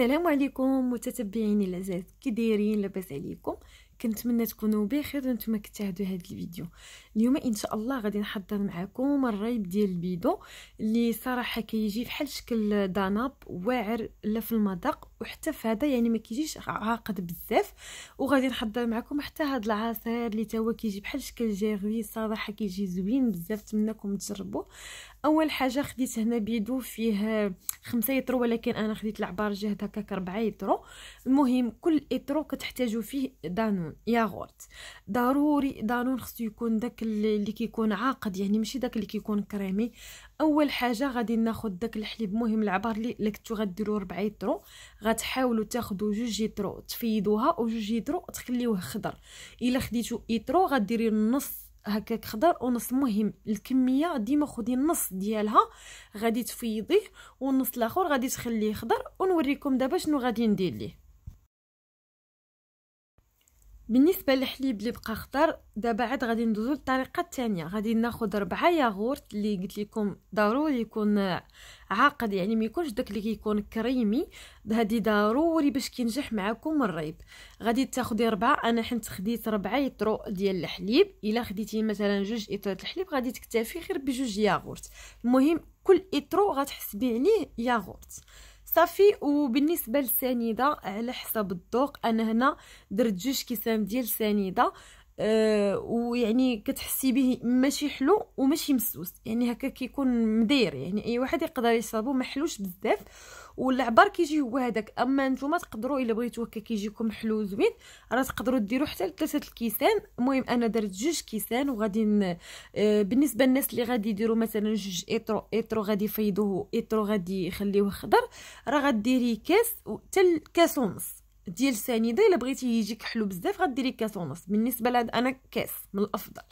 السلام عليكم متتبعين العزاز كي دايرين لاباس عليكم كنتمنى تكونوا بخير وانتم كتشاهدوا هذا الفيديو اليوم ان شاء الله غادي نحضر معكم الريب ديال البيدو اللي صراحه كيجي كي بحال شكل داناب واعر لا في المذاق وحتى في هذا يعني ما كيجيش عاقد بزاف وغادي نحضر معكم حتى هاد العصير اللي تا هو كيجي بحال شكل جيروي صراحه كيجي زوين بزاف نتمنىكم تجربوه اول حاجه خديت هنا بيدو فيه خمسة يترو ولكن انا خديت العبار جهد هكاك 4 يترو المهم كل اترو كتحتاجوا فيه دانون ياغورت ضروري دانون خصو يكون داك اللي كيكون عاقد يعني ماشي داك اللي كيكون كريمي اول حاجه غادي ناخد داك الحليب مهم العبار اللي كنتو غديروا 4 لتر غتحاولوا تاخذوا جوج لتر تفيدوها وجوج لتر تخليوه خضر الا خديتو لتر غديري النص هكاك خضر ونص مهم الكميه ديما خدي النص ديالها غادي تفيضيه والنص الاخر غادي تخليه خضر ونوريكم دابا شنو غادي ندير ليه بالنسبه للحليب اللي بقى خضر دابا عاد غادي ندوزو للطريقه الثانيه غادي ناخذ ربعة ياغورت اللي قلت لكم ضروري يكون عاقد يعني ما يكونش داك اللي كيكون كريمي هذه ضروري باش كينجح معكم الريب غادي تاخدي ربعة انا حنت خديت ربعة يترو ديال الحليب الا خديتي مثلا جوج اطرات الحليب غادي تكتفي غير بجوج ياغورت المهم كل اطرو غتحسبي عليه ياغورت صافي وبالنسبه للسنيده على حسب الذوق انا هنا درت جوج كيسان ديال سنيده أه ويعني كتحسي به ماشي حلو وماشي مسوس يعني هكا كيكون مدير يعني اي واحد يقدر ما محلوش بزاف والعبر كيجي هو هذاك اما نتوما تقدروا الا بغيتو هكا كيجيكم حلو زوين راه تقدروا ديروا حتى لثلاثه الكيسان المهم انا درت جوج كيسان وغادي أه بالنسبه للناس اللي غادي يديروا مثلا جوج ايترو ايترو غادي يفيضوه ايترو غادي يخليوه خضر راه غديري كاس وحتى كاس ونص ديال السنيده الا بغيتي يجيك حلو بزاف غديري كاس ونص بالنسبه لهاد انا كاس من الافضل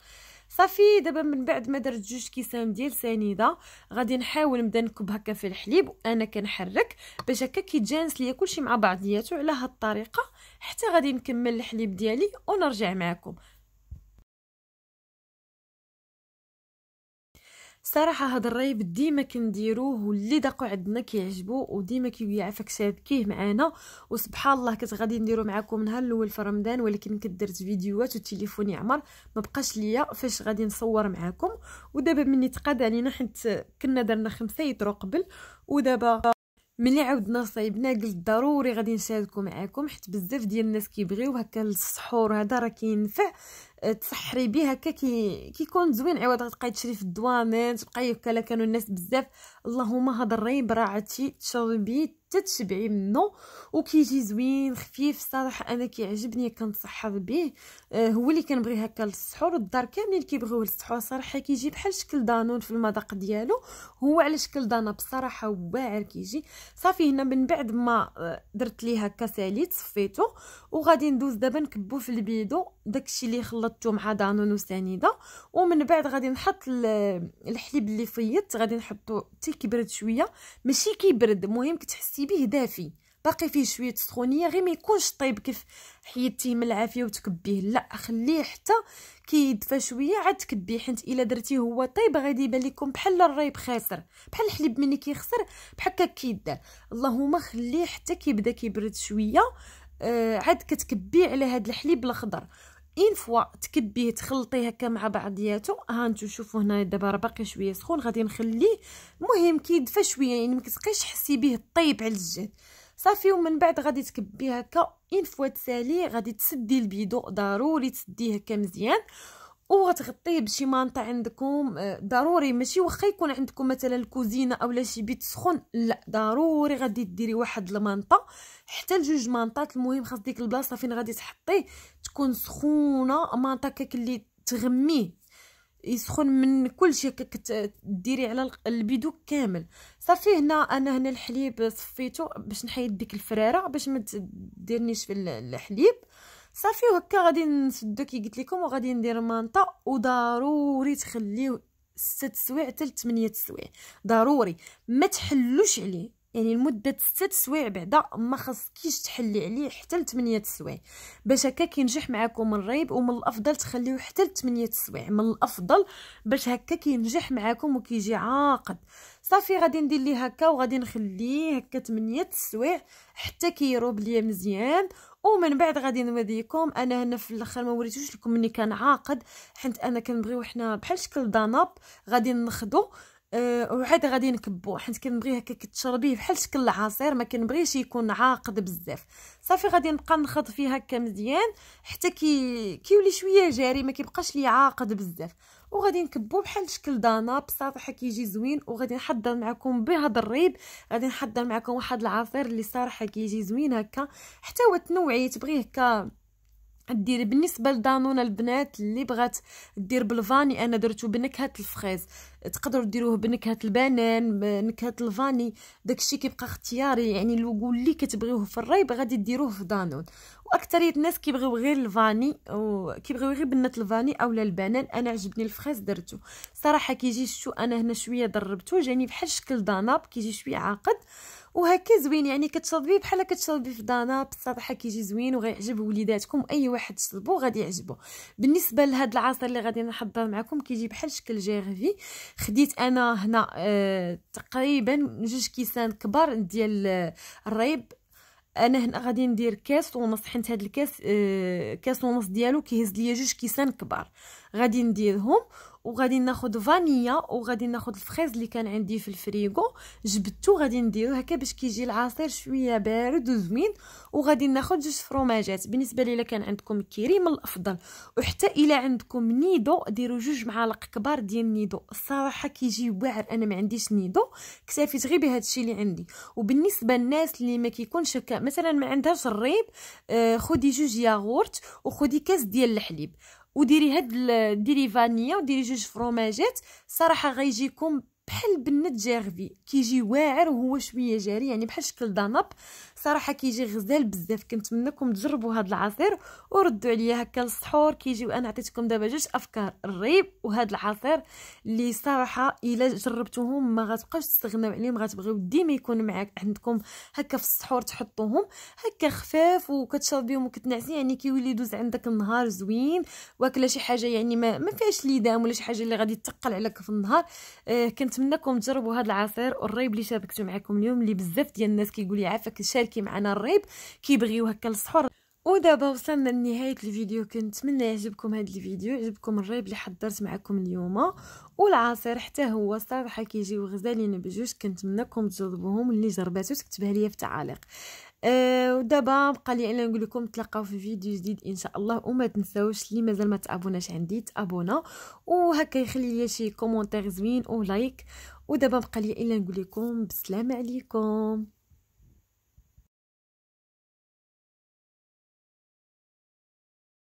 صافي دابا من بعد ما درت جوج كيسان ديال سنيده غادي نحاول نبدا نكب هكا في الحليب وانا كنحرك باش هكا كيتجانس ليا كلشي مع بعضياتو على هاد الطريقه حتى غادي نكمل الحليب ديالي ونرجع معكم صراحه هذا الريب ديما كنديروه واللي داقو عندنا كيعجبو وديما كيوقع فكسابكيه معانا وسبحان الله كنت غادي نديرو معاكم من الاول في رمضان ولكن كدرت فيديوهات والتليفون يعمر ما بقاش ليا فاش غادي نصور معاكم ودابا مني تقاد علينا حيت كنا درنا خمسه يطرو قبل ودابا ملي عاودنا صايبنا قلت ضروري غادي نشاركو معاكم حيت بزاف ديال الناس كيبغيو هكا السحور هذا راه كينفع تسحري بها هكا كي كيكون زوين عوض غتبقاي تشري في الدوامات تبقاي هكا لا كانوا الناس بزاف اللهم هاد الريب راه عرفتي تشربي تتشبعي منه وكيجي زوين خفيف صراحه انا كيعجبني كنتسحر به آه هو اللي كنبغي هكا للسحور الدار كاملين كيبغيوه للسحور صراحه كيجي بحال شكل دانون في المذاق ديالو هو على شكل دانا بصراحه واعر كيجي صافي هنا من بعد ما آه، درت ليه هكا ساليت صفيته وغادي ندوز دابا نكبو في البيدو داكشي اللي خلط نحطو مع دانون وسنيده ومن بعد غادي نحط الحليب اللي فيض غادي نحطو حتى كيبرد شويه ماشي كيبرد المهم كتحسي به دافي باقي فيه شويه سخونيه غير ما يكونش طيب كيف حيدتيه من العافيه وتكبيه لا خليه حتى كيدفى شويه عاد تكبيه حيت الا درتيه هو طيب غادي يبان لكم بحال الريب خاسر بحال الحليب ملي كيخسر بحال هكا كيدار اللهم خليه حتى كيبدا كيبرد شويه آه عاد كتكبيه على هذا الحليب الاخضر اين فوا تكبيه تخلطيه هكا مع بعضياتو ها نتو شوفوا هنا دابا راه باقي شويه سخون غادي نخليه المهم كيدفى شويه يعني ما كتبقيش حسي به طيب على الجهد صافي ومن بعد غادي تكبيه هكا اين فوا تساليه غادي تسدي البيدو ضروري تسديه هكا مزيان وغتغطيه بشي مانطا عندكم آه، ضروري ماشي واخا يكون عندكم مثلا الكوزينه اولا شي بيت سخون لا ضروري غادي ديري واحد المانطا حتى لجوج مانطات المهم خاص ديك البلاصه فين غادي تحطيه تكون سخونه مانطا كاك اللي تغميه يسخن من كل شيء كديري على البيدو كامل صافي هنا انا هنا الحليب صفيته باش نحيد ديك الفراره باش ما ديرنيش في الحليب صافي وهكا غادي نسدو كي قلت لكم وغادي ندير مانطا وضروري تخليه ست سوايع حتى لثمانية سوايع ضروري ما تحلوش عليه يعني لمده ست سوايع بعدا ما خصكيش تحلي عليه حتى لثمانية سوايع باش هكا كينجح معاكم الريب ومن الافضل تخليوه حتى لثمانية سوايع من الافضل باش هكا كينجح معاكم وكيجي عاقد صافي غادي ندير ليه هكا وغادي نخليه هكا ثمانية سوايع حتى كيروب ليا مزيان ومن بعد غادي نوديكم انا هنا في الاخر ما وريتوش لكم مني كان عاقد حيت انا كنبغيو حنا بحال شكل داناب غادي ناخذو أه وعاد غادي نكبو حيت كنبغي هكا كتشربيه بحال شكل العصير ما كنبغيش يكون عاقد بزاف صافي غادي نبقى نخض فيه هكا مزيان حتى كي كيولي شويه جاري ما كيبقاش لي عاقد بزاف وغادي نكبو بحال شكل دانا بصراحه كيجي زوين وغادي نحضر معكم بهذا الريب غادي نحضر معكم واحد العصير اللي صراحه كيجي زوين هكا حتى هو تنوعي تبغيه هكا ديري بالنسبه لدانون البنات اللي بغات دير بالفاني انا درتو بنكهه الفخيز تقدروا ديروه بنكهه البنان بنكهه الفاني داكشي كيبقى اختياري يعني لوغو اللي كتبغيوه في الريب غادي ديروه في دانون واكثريه الناس كيبغيو غير الفاني وكيبغيو غير بنه الفاني اولا البنان انا عجبني الفخاز درتو صراحه كيجي الشو انا هنا شويه دربتو جاني بحال شكل داناب كيجي شويه عاقد وهكا زوين يعني كتشربيه بحال كتشربي في داناب صراحه كيجي زوين وغيعجب وليداتكم اي واحد تشربوه غادي يعجبو بالنسبه لهاد العصير اللي غادي نحضر معكم كيجي بحال شكل جيرفي خديت انا هنا آه تقريبا جوج كيسان كبار ديال آه، الريب انا هنا غادي ندير كاس ونص حنت هاد الكاس آه كاس ونص ديالو كيهز ليا جوج كيسان كبار غادي نديرهم وغادي ناخذ فانيا وغادي ناخذ الفريز اللي كان عندي في الفريغو جبدتو غادي نديرو هكا باش كيجي العصير شويه بارد وزوين وغادي ناخذ جوج فروماجات بالنسبه لي كان عندكم كريم الافضل وحتى الا عندكم نيدو ديروا جوج معالق كبار ديال نيدو الصراحه كيجي واعر انا ما عنديش نيدو كتافيت غير بهذا الشيء اللي عندي وبالنسبه للناس اللي ما كيكونش مثلا ما عندهاش الريب آه، خدي جوج ياغورت وخدي كاس ديال الحليب وديري هاد ديري فانيا وديري جوج فروماجات صراحه غيجيكم بحال بنت جيرفي كيجي واعر وهو شويه جاري يعني بحال شكل داناب صراحه كيجي غزال بزاف كنتمنىكم تجربوا هذا العصير وردوا عليا هكا للسحور كيجي وانا عطيتكم دابا جوج افكار الريب وهذا العصير اللي صراحه الا جربتوهم ما غتبقاوش تستغناو عليهم غتبغيو ديما يكون معاك عندكم هكا في السحور تحطوهم هكا خفاف وكتشربيهم وكتنعسي يعني كيولي يدوز عندك النهار زوين واكله شي حاجه يعني ما, ما فيهاش ليدام ولا شي حاجه اللي غادي تقل عليك في النهار آه كنتمنىكم تجربوا هذا العصير الريب اللي شاركته معكم اليوم اللي بزاف ديال الناس كيقول لي عافاك شارك كي معنا الريب كيبغيو هكا السحور ودابا وصلنا لنهايه الفيديو كنتمنى يعجبكم هذا الفيديو يعجبكم الريب اللي حضرت معكم اليوم والعصير حتى هو صراحه كيجيو غزالين بجوج كنتمنىكم تجربوهم اللي جرباتو تكتبها ليا في التعاليق أه ودابا بقى لي انا نقول لكم تلقاو في فيديو جديد ان شاء الله وما تنساوش اللي مازال ما تابوناش عندي تابونا وهكا يخلي لي شي كومونتير زوين ولايك ودابا بقى لي الا نقول لكم بسلام عليكم